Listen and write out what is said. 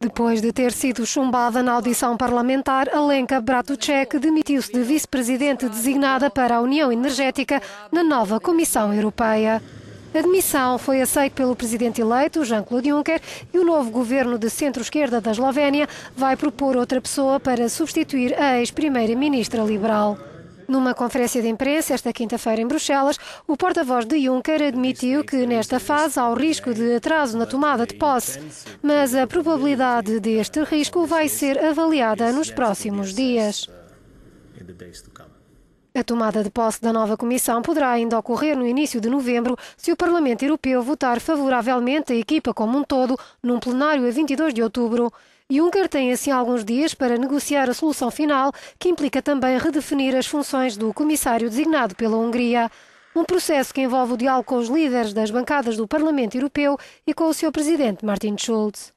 Depois de ter sido chumbada na audição parlamentar, Alenka Bratuchek demitiu-se de vice-presidente designada para a União Energética na nova Comissão Europeia. A demissão foi aceita pelo presidente eleito, Jean-Claude Juncker, e o novo governo de centro-esquerda da Eslovénia vai propor outra pessoa para substituir a ex-primeira-ministra liberal. Numa conferência de imprensa esta quinta-feira em Bruxelas, o porta-voz de Juncker admitiu que nesta fase há o risco de atraso na tomada de posse, mas a probabilidade deste risco vai ser avaliada nos próximos dias. A tomada de posse da nova Comissão poderá ainda ocorrer no início de novembro, se o Parlamento Europeu votar favoravelmente a equipa como um todo num plenário a 22 de outubro. Juncker tem assim alguns dias para negociar a solução final, que implica também redefinir as funções do comissário designado pela Hungria. Um processo que envolve o diálogo com os líderes das bancadas do Parlamento Europeu e com o seu presidente Martin Schulz.